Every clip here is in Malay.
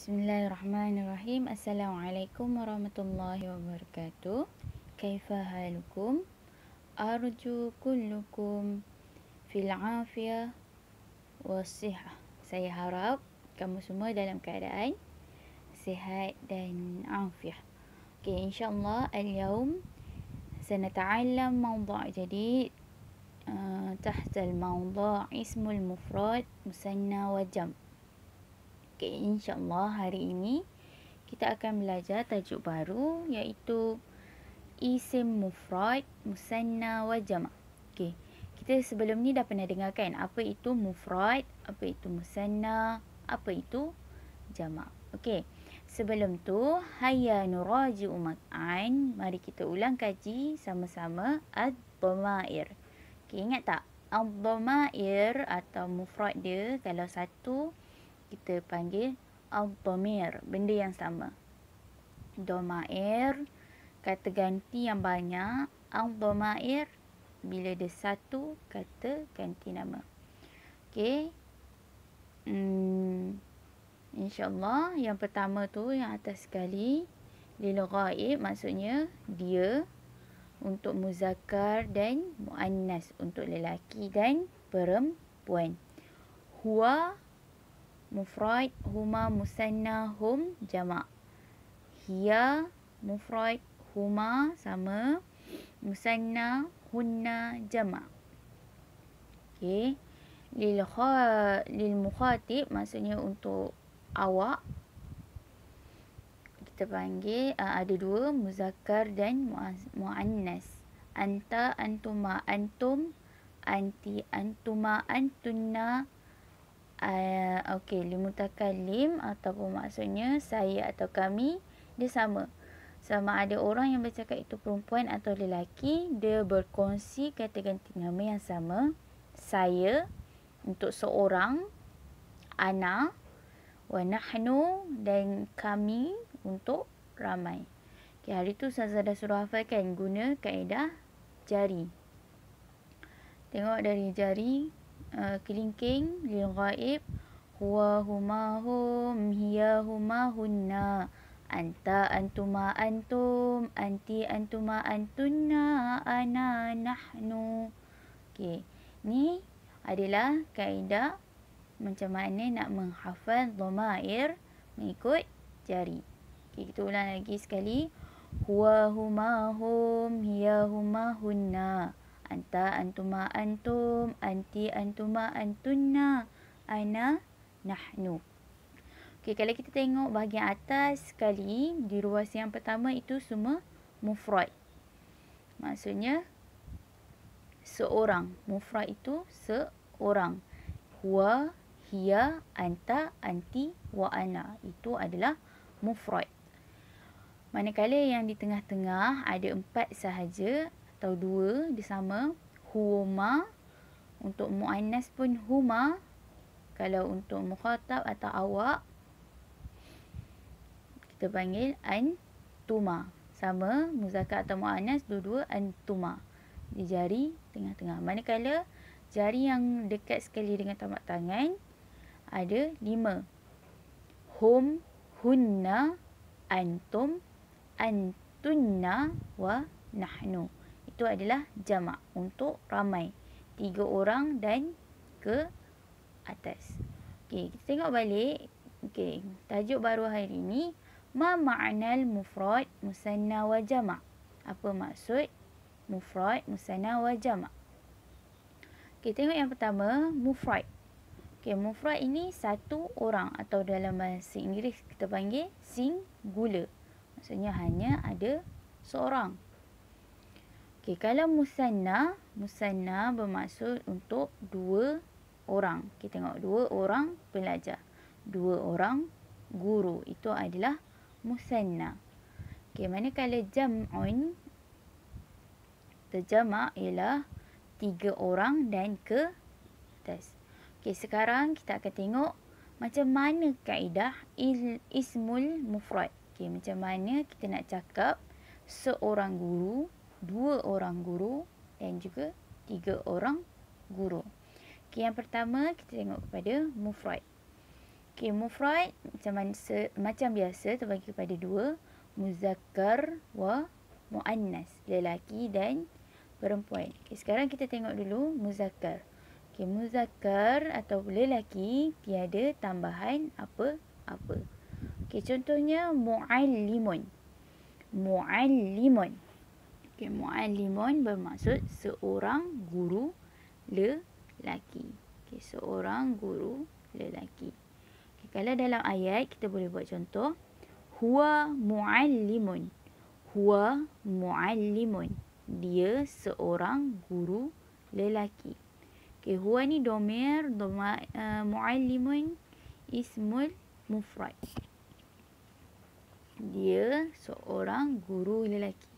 بسم الله الرحمن الرحيم السلام عليكم ورحمة الله وبركاته كيف حالكم؟ أرجو كلكم في العافية والصحة سيهرب كم semua dalam keadaan sihat عافية afiah. Okay, insya Allah, اليوم سنتعلم موضوع جديد تحت الموضوع اسم المفرد مسنى وجمع. Okey, insya-Allah hari ini kita akan belajar tajuk baru iaitu isim mufrad, musanna wa jamak. Okey. Kita sebelum ni dah pernah dengar kan apa itu mufrad, apa itu musanna, apa itu jamak. Okey. Sebelum tu, hayya nuraji'u mak'an. Mari kita ulang kaji sama-sama ad-dhamair. Okey, ingat tak? Ad-dhamair atau mufrad dia kalau satu kita panggil Al-Domir, benda yang sama. Domair, kata ganti yang banyak. Al-Domair, bila ada satu, kata ganti nama. Okay. Hmm. InsyaAllah, yang pertama tu, yang atas sekali. Lila Ghaib, maksudnya dia untuk muzakar dan mu'annas untuk lelaki dan perempuan. Huwa, mufrad huma musanna hum jamak hiya mufrad huma sama musanna hunna jamak okey lil kha lil mukhatib maksudnya untuk awak kita panggil uh, ada dua muzakkar dan muannas anta antuma antum anti antuma antunna Ah, okey limutakan lim ataupun maksudnya saya atau kami dia sama sama ada orang yang bercakap itu perempuan atau lelaki dia berkongsi kata ganti nama yang sama saya untuk seorang ana wa nahnu dan kami untuk ramai okay, hari tu saya dah suruh hafalkan guna kaedah jari tengok dari jari Eh, kelingking lil ghaib huwa huma hum hiya huma hunna anta antuma antum anti antuma antunna ana nahnu okey ni adalah kaedah macam mana nak menghafal dhamair mengikut jari okey kita ulang lagi sekali huwa huma hum hiya huma hunna anta antuma antum anti antuma antunna ana nahnu okey kalau kita tengok bahagian atas sekali di ruas yang pertama itu semua mufrad maksudnya seorang mufrad itu seorang huwa hiya anta anti wa ana itu adalah mufrad manakala yang di tengah-tengah ada empat sahaja atau dua dia sama huma untuk muannas pun huma kalau untuk mukhatab atau awak kita panggil antuma sama muzakkar atau muannas dua-dua antuma di jari tengah-tengah manakala jari yang dekat sekali dengan tapak tangan ada lima hum hunna antum antunna wa nahnu itu adalah jamak untuk ramai. Tiga orang dan ke atas. Okey, kita tengok balik. Okey, tajuk baru hari ini. Ma ma'nal mufrad musanna wa jamak. Apa maksud mufrad musanna wa jamak? Okey, tengok yang pertama. Mufrad. Okey, mufrad ini satu orang atau dalam bahasa Inggeris kita panggil singular. Maksudnya hanya ada seorang. Okey, kalau musanna, musanna bermaksud untuk dua orang. Kita tengok dua orang pelajar. Dua orang guru. Itu adalah musanna. Okey, manakala jam'un terjemah ialah tiga orang dan ke atas. Okey, sekarang kita akan tengok macam mana kaedah ismul mufrad. Okey, macam mana kita nak cakap seorang guru dua orang guru dan juga tiga orang guru. Okay, yang pertama kita tengok kepada mufrad. Okay, mufrad macam, macam biasa terbagi kepada dua. Muzakkar wa mu'annas. Lelaki dan perempuan. Okay, sekarang kita tengok dulu muzakkar. Okay, muzakkar atau lelaki tiada tambahan apa-apa. Okay, contohnya mu'allimun. Mu'allimun. Okay, muallimun bermaksud seorang guru lelaki. Okay, seorang guru lelaki. Okay, kalau dalam ayat kita boleh buat contoh huwa muallimun. Huwa muallimun. Dia seorang guru lelaki. Okay, huwa ni domir doma, uh, eh, muallimun ismul mufrad. Dia seorang guru lelaki.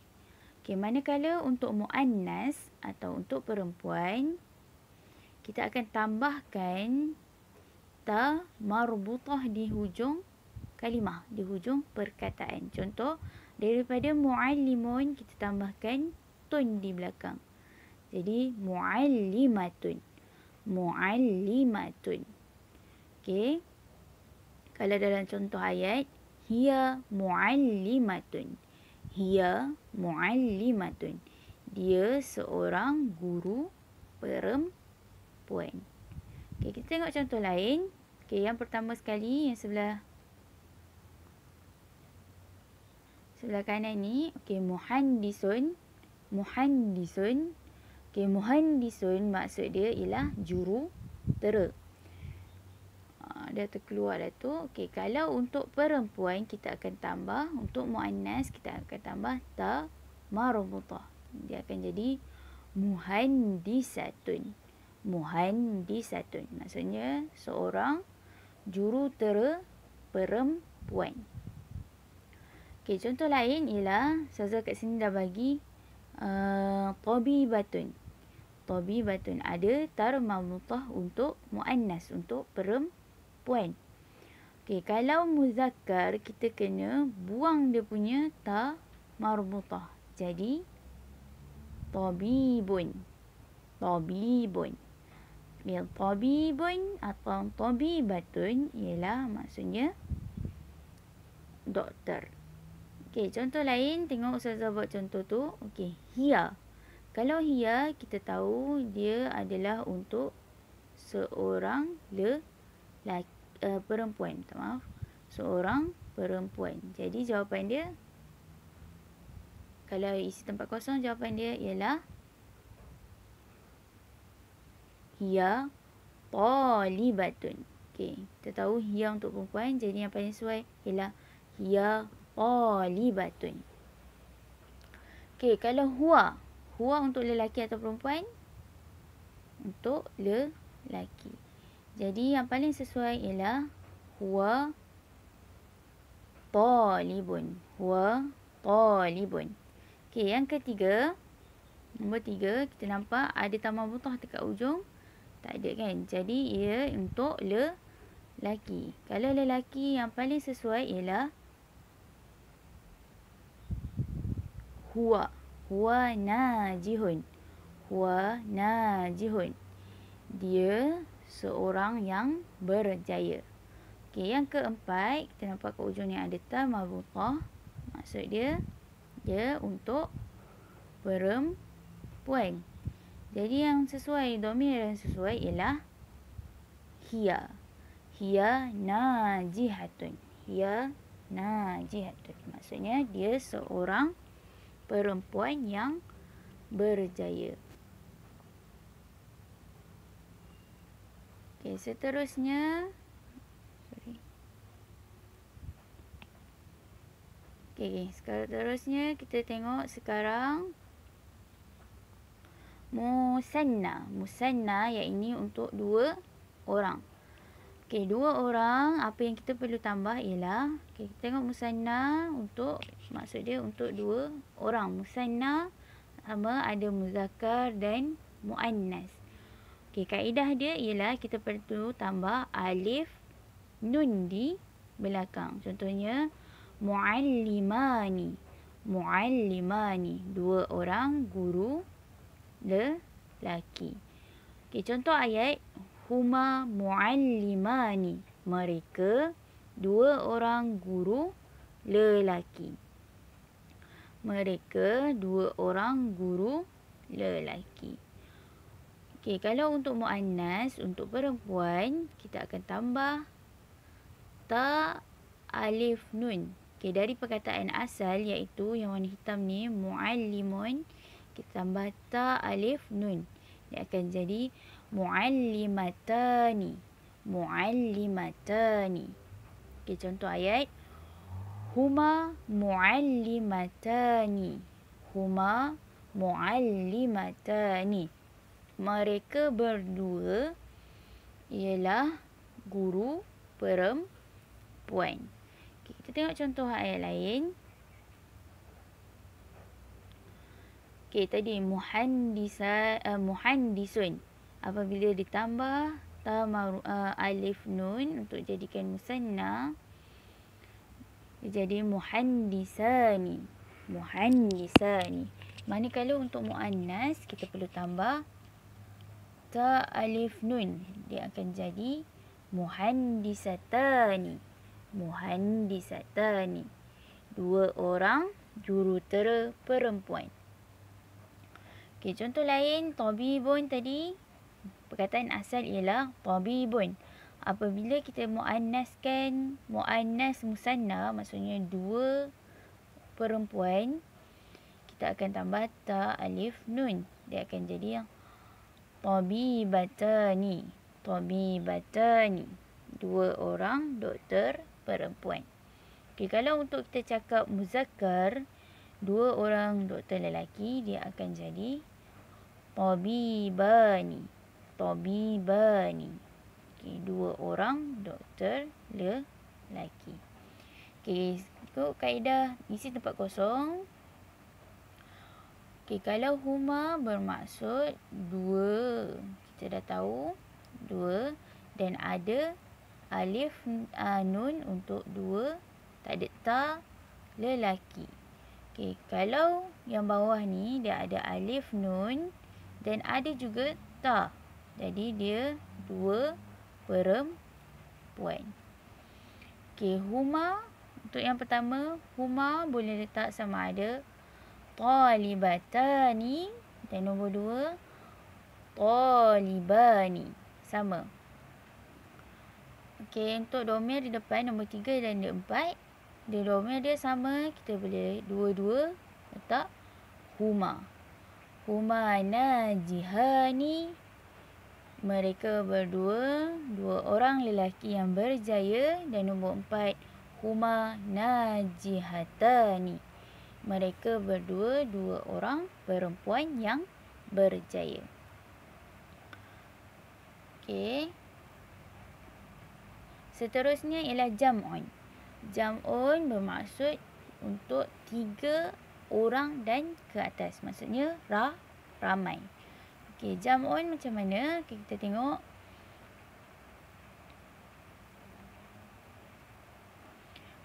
Okey, manakala untuk muannas atau untuk perempuan kita akan tambahkan ta marbutah di hujung kalimah, di hujung perkataan. Contoh, daripada muallimun kita tambahkan tun di belakang. Jadi muallimatun. Muallimatun. Okey. Kalau dalam contoh ayat, hiya muallimatun. Hiya muallimatun. Dia seorang guru perempuan. Okay, kita tengok contoh lain. Okay, yang pertama sekali yang sebelah sebelah kanan ni, Okay, muhandisun. Muhandisun. Okay, muhandisun maksud dia ialah juru tera dah terkeluar dah tu. Okey, kalau untuk perempuan kita akan tambah untuk muannas kita akan tambah ta marbutah. Dia akan jadi muhandisatun. Muhandisatun. Maksudnya seorang jurutera perempuan. Okey, contoh lain ialah saza kat sini dah bagi a uh, tabibatun. Tabibatun ada tar marbutah untuk muannas untuk perempuan puan. Okey, kalau muzakkar kita kena buang dia punya ta marbutah. Jadi tabibun. Tabibun. Ya, tabibun atau tabibatun ialah maksudnya doktor. Okey, contoh lain tengok ustazah buat contoh tu. Okey, hiya. Kalau hiya kita tahu dia adalah untuk seorang le laki, uh, perempuan, tak maaf. Seorang perempuan. Jadi jawapan dia kalau isi tempat kosong jawapan dia ialah hiya talibatun. Okey, kita tahu hiya untuk perempuan jadi yang paling sesuai ialah hiya talibatun. Okey, kalau huwa, huwa untuk lelaki atau perempuan? Untuk lelaki. Jadi yang paling sesuai ialah huwa talibun. Huwa talibun. Okey, yang ketiga nombor tiga, kita nampak ada tambah mutah dekat ujung. Tak ada kan? Jadi ia untuk le laki. Kalau le laki yang paling sesuai ialah huwa. Huwa najihun. Huwa najihun. Dia seorang yang berjaya. Okey, yang keempat, kita nampak kat ujung ni ada ta mabutah. Maksud dia, dia untuk perempuan. Jadi yang sesuai, dominan yang sesuai ialah hiya. Hiya najihatun. Hiya najihatun. Maksudnya, dia seorang perempuan yang berjaya. Okey, seterusnya sorry. Okey, okay, sekarang seterusnya kita tengok sekarang musanna. Musanna yang ini untuk dua orang. Okey, dua orang, apa yang kita perlu tambah ialah okey, kita tengok musanna untuk maksud dia untuk dua orang. Musanna sama ada muzakkar dan muannas. Okey, kaedah dia ialah kita perlu tambah alif nun di belakang. Contohnya muallimani. Muallimani, dua orang guru lelaki. Okey, contoh ayat huma muallimani. Mereka dua orang guru lelaki. Mereka dua orang guru lelaki. Okey, kalau untuk muannas untuk perempuan kita akan tambah ta alif nun. Okey, dari perkataan asal iaitu yang warna hitam ni muallimun kita tambah ta alif nun. Dia akan jadi muallimatani. Muallimatani. Okey, contoh ayat huma muallimatani. Huma muallimatani mereka berdua ialah guru perempuan. Okay, kita tengok contoh ayat lain. Okey, tadi muhandisa uh, muhandisun apabila ditambah ta uh, eh, alif nun untuk jadikan musanna jadi muhandisani. Muhandisani. Manakala untuk muannas kita perlu tambah ta alif nun dia akan jadi muhandisatani muhandisatani dua orang jurutera perempuan okey contoh lain tabibun tadi perkataan asal ialah tabibun apabila kita muannaskan muannas musanna maksudnya dua perempuan kita akan tambah ta alif nun dia akan jadi Tobi tabibatani tabibatani dua orang doktor perempuan okey kalau untuk kita cakap muzakar, dua orang doktor lelaki dia akan jadi Tobi tabibani tabibani okey dua orang doktor lelaki okey ikut kaedah isi tempat kosong Okey, kalau huma bermaksud dua. Kita dah tahu dua dan ada alif uh, nun untuk dua. Tak ada ta lelaki. Okey, kalau yang bawah ni dia ada alif nun dan ada juga ta. Jadi dia dua perempuan. Okey, huma untuk yang pertama, huma boleh letak sama ada talibatani kita nombor dua talibani sama ok untuk domain di depan nombor tiga dan nombor empat di domain dia sama kita boleh dua-dua letak huma huma najihani mereka berdua dua orang lelaki yang berjaya dan nombor empat huma najihatani mereka berdua dua orang perempuan yang berjaya. Okey. Seterusnya ialah jam'un. Jam'un bermaksud untuk tiga orang dan ke atas. Maksudnya ra ramai. Okey, jam'un macam mana? Okay, kita tengok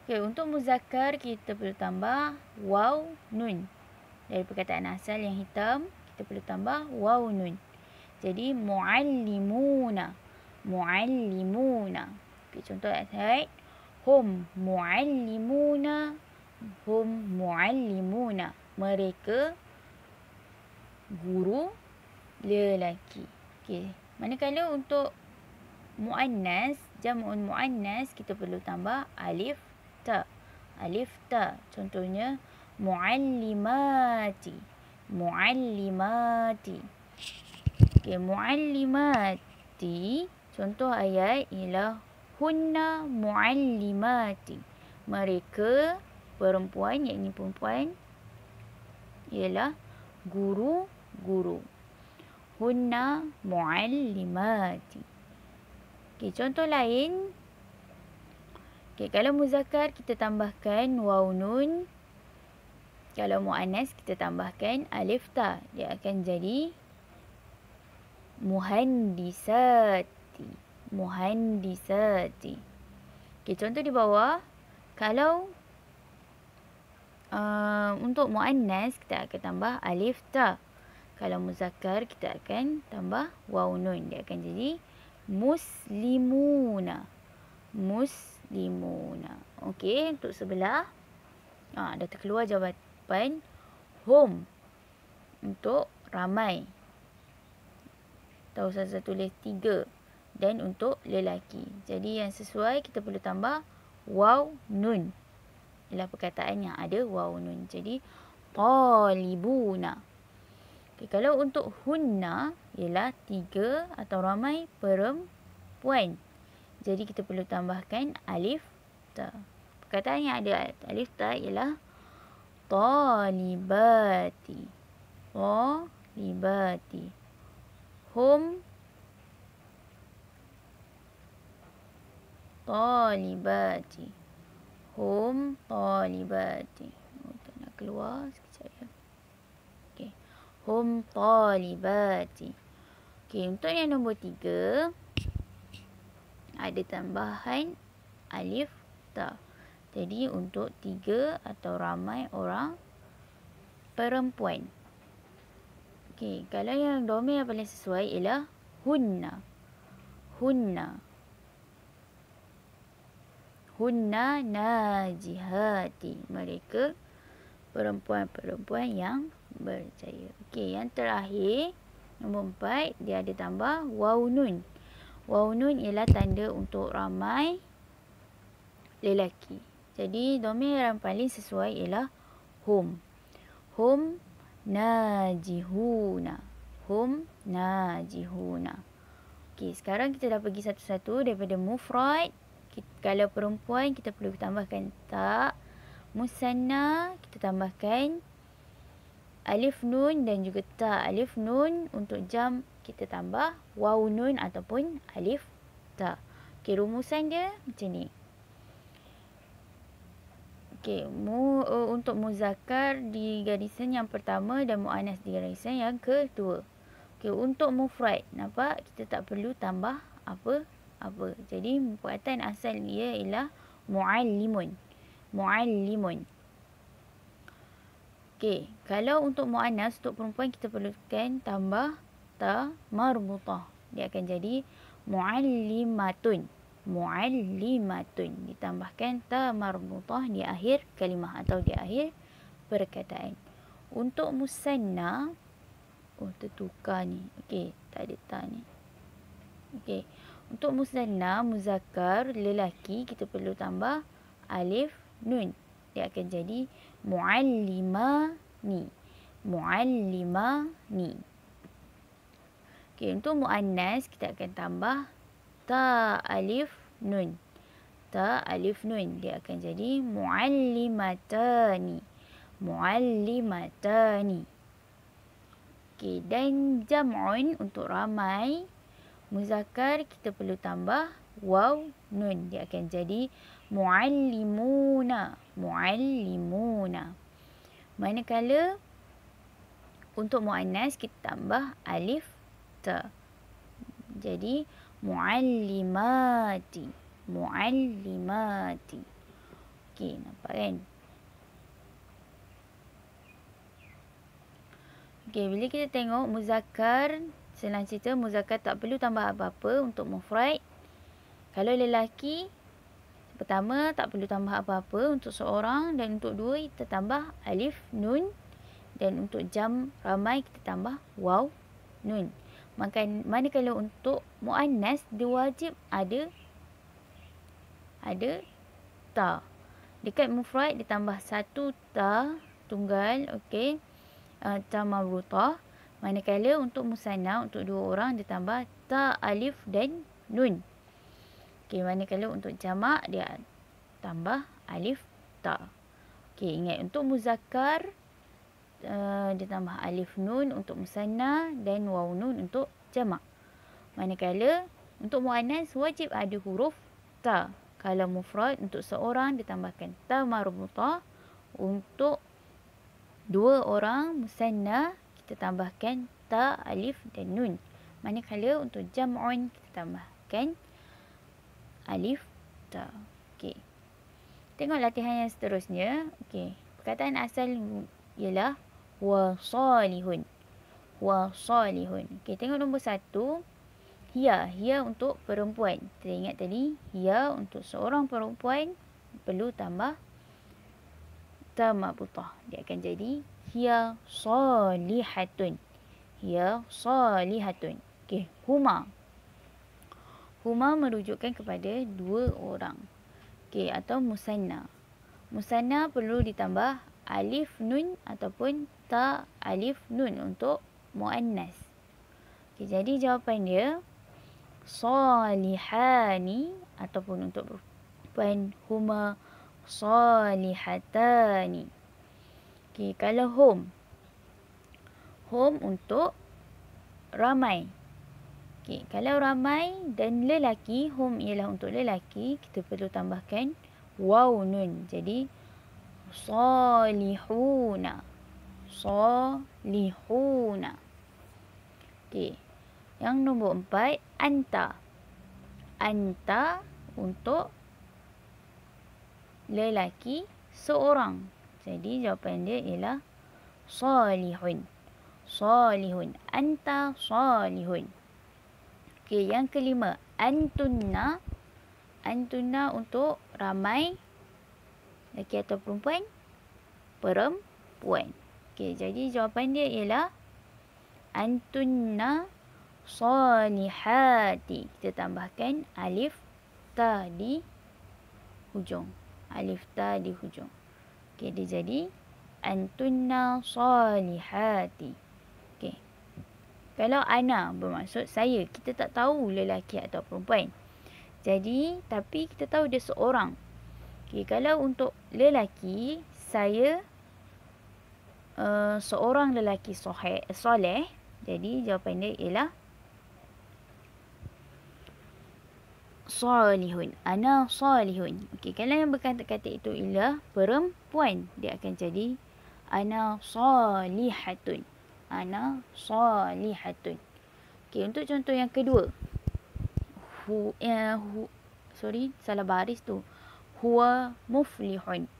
Okay, untuk muzakar kita perlu tambah waw nun. Dari perkataan asal yang hitam, kita perlu tambah waw nun. Jadi muallimuna. Muallimuna. Okay, contoh yang right? Hum muallimuna. Hum muallimuna. Mereka guru lelaki. Okey. Manakala untuk muannas, jamu'un muannas, kita perlu tambah alif ta alif ta contohnya muallimati muallimati okey muallimati contoh ayat ialah hunna muallimati mereka perempuan yakni perempuan ialah guru-guru hunna muallimati okey contoh lain Okey, kalau muzakkar kita tambahkan waw nun. Kalau muannas kita tambahkan alif ta. Dia akan jadi muhandisati. Muhandisati. Okey, contoh di bawah. Kalau uh, untuk muannas kita akan tambah alif ta. Kalau muzakkar kita akan tambah waw nun. Dia akan jadi muslimuna. Muslimuna limun. Okey, untuk sebelah. Ha, dah terkeluar jawapan home. Untuk ramai. Tahu saya tulis tiga. Dan untuk lelaki. Jadi yang sesuai kita perlu tambah waw nun. Ialah perkataan yang ada waw nun. Jadi talibuna. Okay, kalau untuk hunna ialah tiga atau ramai perempuan. Jadi kita perlu tambahkan alif ta. Perkataan yang ada alif ta ialah talibati. Talibati. Hum talibati. Hum talibati. Oh, tak nak keluar sekejap ya. Okay. Hum talibati. Okay, untuk yang nombor tiga, ada tambahan alif ta. Jadi untuk tiga atau ramai orang perempuan. Okey, kalau yang domain yang paling sesuai ialah hunna. Hunna. Hunna najihati. Mereka perempuan-perempuan yang berjaya. Okey, yang terakhir nombor empat dia ada tambah wau nun. Waw ialah tanda untuk ramai lelaki. Jadi, domain yang paling sesuai ialah hum. Hum najihuna. Hum najihuna. Okey, sekarang kita dah pergi satu-satu daripada mufrad. Kalau perempuan, kita perlu tambahkan tak. Musanna, kita tambahkan alif nun dan juga tak. Alif nun untuk jam kita tambah waw nun ataupun alif ta. Okey, rumusan dia macam ni. Okey, mu, uh, untuk muzakar di garisan yang pertama dan muannas di garisan yang kedua. Okey, untuk mufrad, nampak kita tak perlu tambah apa apa. Jadi perkataan asal dia ialah muallimun. Muallimun. Okey, kalau untuk muannas untuk perempuan kita perlukan tambah kata marbutah. Dia akan jadi muallimatun. Muallimatun. Ditambahkan ta marbutah di akhir kalimah atau di akhir perkataan. Untuk musanna. Oh, tertukar ni. Okey, tak ada ta ni. Okey. Untuk musanna, muzakar, lelaki, kita perlu tambah alif, nun. Dia akan jadi muallimani. Muallimani. Okey, untuk muannas kita akan tambah ta alif nun. Ta alif nun dia akan jadi muallimatani. Muallimatani. Okey, dan jam'un untuk ramai muzakkar kita perlu tambah waw nun dia akan jadi muallimuna. Muallimuna. Manakala untuk muannas kita tambah alif kita. Jadi muallimati, muallimati. Okey, nampak kan? Okey, bila kita tengok muzakkar, senang cerita muzakkar tak perlu tambah apa-apa untuk mufrad. Kalau lelaki pertama tak perlu tambah apa-apa untuk seorang dan untuk dua kita tambah alif nun dan untuk jam ramai kita tambah waw nun makan manakala untuk muannas dia wajib ada ada ta dekat mufrad ditambah satu ta tunggal okey uh, ah, ta mabruta manakala untuk musanna untuk dua orang ditambah ta alif dan nun okey manakala untuk jamak dia tambah alif ta okey ingat untuk muzakkar Eh, dia tambah alif nun untuk musanna dan waw nun untuk jamak. Manakala untuk muannas wajib ada huruf ta. Kalau mufrad untuk seorang ditambahkan ta marbuta untuk dua orang musanna kita tambahkan ta alif dan nun. Manakala untuk jam'un kita tambahkan alif ta. Okey. Tengok latihan yang seterusnya. Okey. Perkataan asal ialah wa salihun wa salihun okey tengok nombor satu hiya hiya untuk perempuan kita ingat tadi hiya untuk seorang perempuan perlu tambah tambah butah dia akan jadi hiya salihatun hiya salihatun okay, huma huma merujukkan kepada dua orang okay, atau musanna musanna perlu ditambah alif nun ataupun ta alif nun untuk muannas. Okay, jadi jawapan dia salihani ataupun untuk perempuan huma salihatani. Okay, kalau hum hum untuk ramai. Okay, kalau ramai dan lelaki hum ialah untuk lelaki kita perlu tambahkan waw nun. Jadi salihuna salihuna. Okey. Yang nombor empat, anta. Anta untuk lelaki seorang. Jadi jawapan dia ialah salihun. Salihun. Anta salihun. Okey, yang kelima, antunna. Antunna untuk ramai lelaki atau perempuan. Perempuan. Okey, jadi jawapan dia ialah antunna salihati. Kita tambahkan alif ta di hujung. Alif ta di hujung. Okey, dia jadi antunna salihati. Okey. Kalau ana bermaksud saya, kita tak tahu lelaki atau perempuan. Jadi, tapi kita tahu dia seorang. Okey, kalau untuk lelaki, saya Eh, seorang lelaki soheh, soleh. Jadi jawapan dia ialah Salihun. Ana salihun. Okey, kalau yang berkata-kata itu ialah perempuan, dia akan jadi Ana salihatun. Ana salihatun. Okey, untuk contoh yang kedua. Hu, eh, hu, sorry, salah baris tu. Huwa muflihun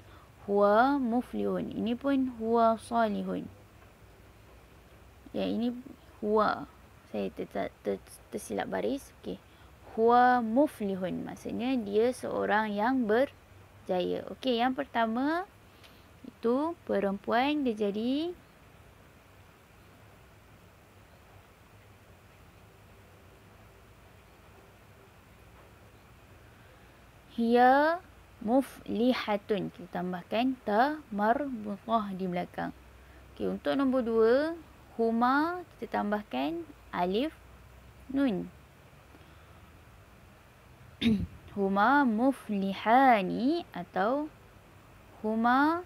huwa muflihun. Ini pun huwa salihun. Ya, ini huwa. Saya ter, ter, ter, tersilap baris. Okey. Huwa muflihun. Maksudnya dia seorang yang berjaya. Okey, yang pertama itu perempuan dia jadi Hiya muflihatun kita tambahkan ta marbutah di belakang okey untuk nombor dua, huma kita tambahkan alif nun huma muflihani atau huma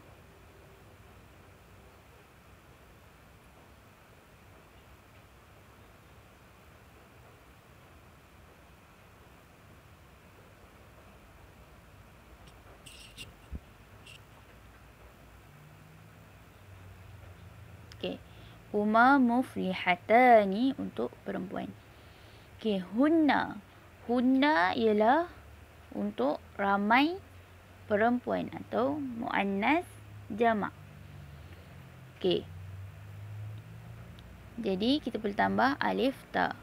Okey. Huma muflihatani untuk perempuan. Okey, hunna. Hunna ialah untuk ramai perempuan atau muannas jamak. Okey. Jadi kita perlu tambah alif ta.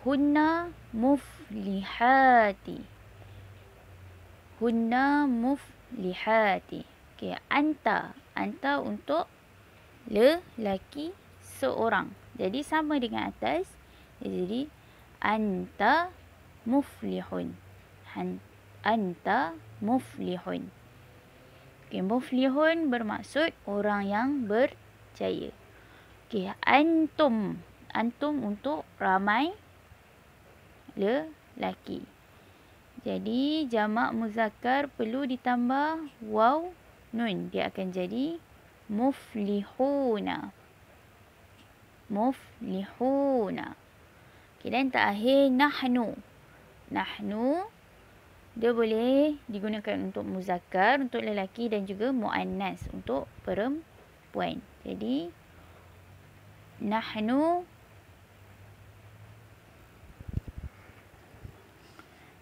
Hunna muflihati. Hunna muflihati. Okey, anta. Anta untuk lelaki seorang. Jadi sama dengan atas. Jadi anta muflihun. Anta muflihun. Okay, muflihun bermaksud orang yang berjaya. Okay, antum. Antum untuk ramai lelaki. Jadi jamak muzakkar perlu ditambah waw nun. Dia akan jadi muflihuna muflihuna okey dan terakhir nahnu nahnu dia boleh digunakan untuk muzakar, untuk lelaki dan juga muannas untuk perempuan jadi nahnu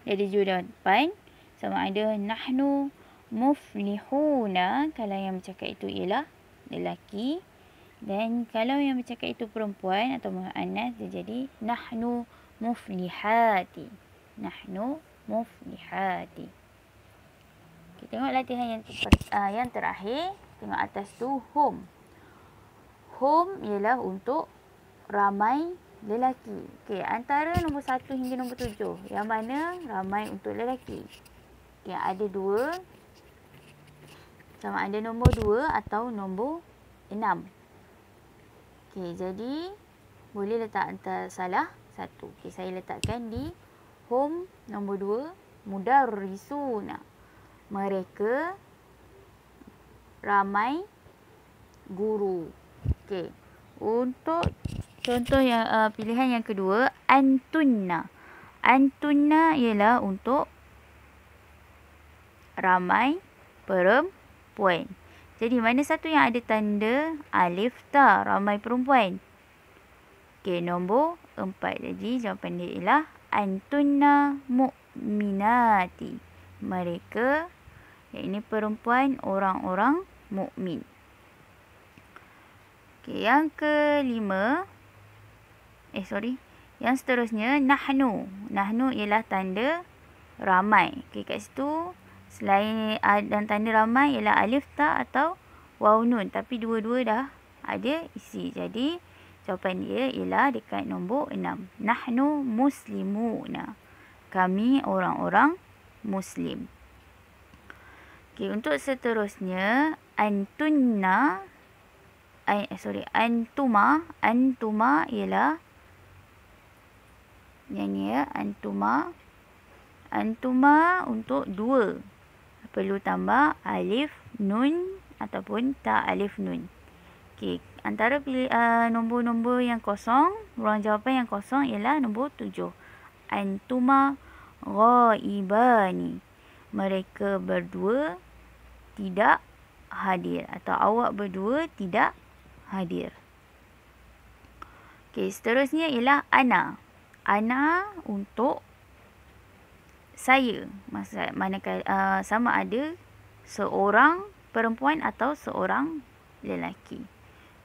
jadi jawapan sama ada nahnu muflihuna kalau yang bercakap itu ialah lelaki dan kalau yang bercakap itu perempuan atau muannas dia jadi nahnu muflihati nahnu muflihati kita tengok latihan yang ter- uh, yang terakhir tengok atas tu hum hum ialah untuk ramai lelaki okey antara nombor 1 hingga nombor 7 yang mana ramai untuk lelaki yang okay, ada dua sama ada nombor 2 atau nombor 6. Okey, jadi boleh letak antara salah satu. Okey, saya letakkan di home nombor 2 nak. Mereka ramai guru. Okey. Untuk contoh yang uh, pilihan yang kedua, antunna. Antunna ialah untuk ramai perempuan perempuan. Jadi mana satu yang ada tanda alif ta ramai perempuan? Okey, nombor empat. Jadi jawapan dia ialah antunna mu'minati. Mereka yang ini perempuan orang-orang mukmin. Okey, yang kelima Eh sorry, yang seterusnya nahnu. Nahnu ialah tanda ramai. Okey, kat situ Selain ah, dan tanda ramai ialah alif ta atau waw nun. Tapi dua-dua dah ada isi. Jadi jawapan dia ialah dekat nombor enam. Nahnu muslimuna. Kami orang-orang muslim. Okay, untuk seterusnya, antunna, ay, eh, sorry, antuma, antuma ialah, yang ni ya, antuma, antuma untuk dua, perlu tambah alif nun ataupun tak alif nun. Okey, antara pilih, uh, nombor-nombor yang kosong, ruang jawapan yang kosong ialah nombor tujuh. Antuma ghaibani. Mereka berdua tidak hadir atau awak berdua tidak hadir. Okey, seterusnya ialah ana. Ana untuk saya mana uh, ah, sama ada seorang perempuan atau seorang lelaki.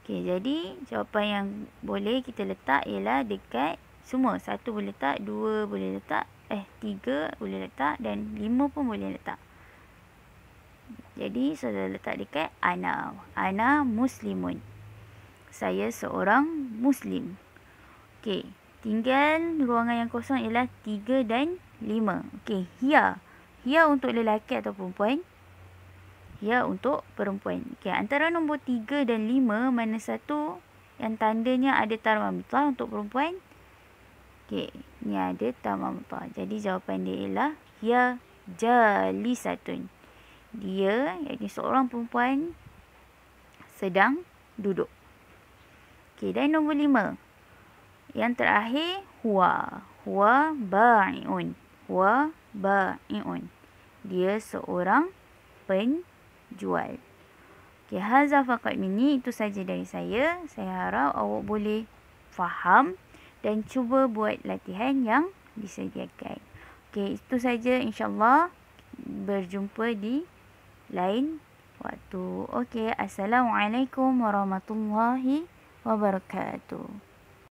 Okey, jadi jawapan yang boleh kita letak ialah dekat semua. Satu boleh letak, dua boleh letak, eh tiga boleh letak dan lima pun boleh letak. Jadi saudara letak dekat ana. Ana muslimun. Saya seorang muslim. Okey, tinggal ruangan yang kosong ialah tiga dan Lima, Okey, hia. Hia untuk lelaki atau perempuan. Hia untuk perempuan. Okey, antara nombor tiga dan lima mana satu yang tandanya ada tarmamutah untuk perempuan? Okey, ni ada tarmamutah. Jadi jawapan dia ialah hia satu. Dia, iaitu seorang perempuan sedang duduk. Okey, dan nombor lima, Yang terakhir, huwa. Huwa ba'i'un wa ba'iun. Dia seorang penjual. Okey, hadza faqat minni. Itu saja dari saya. Saya harap awak boleh faham dan cuba buat latihan yang disediakan. Okey, itu saja Insyaallah berjumpa di lain waktu. Okey, assalamualaikum warahmatullahi wabarakatuh.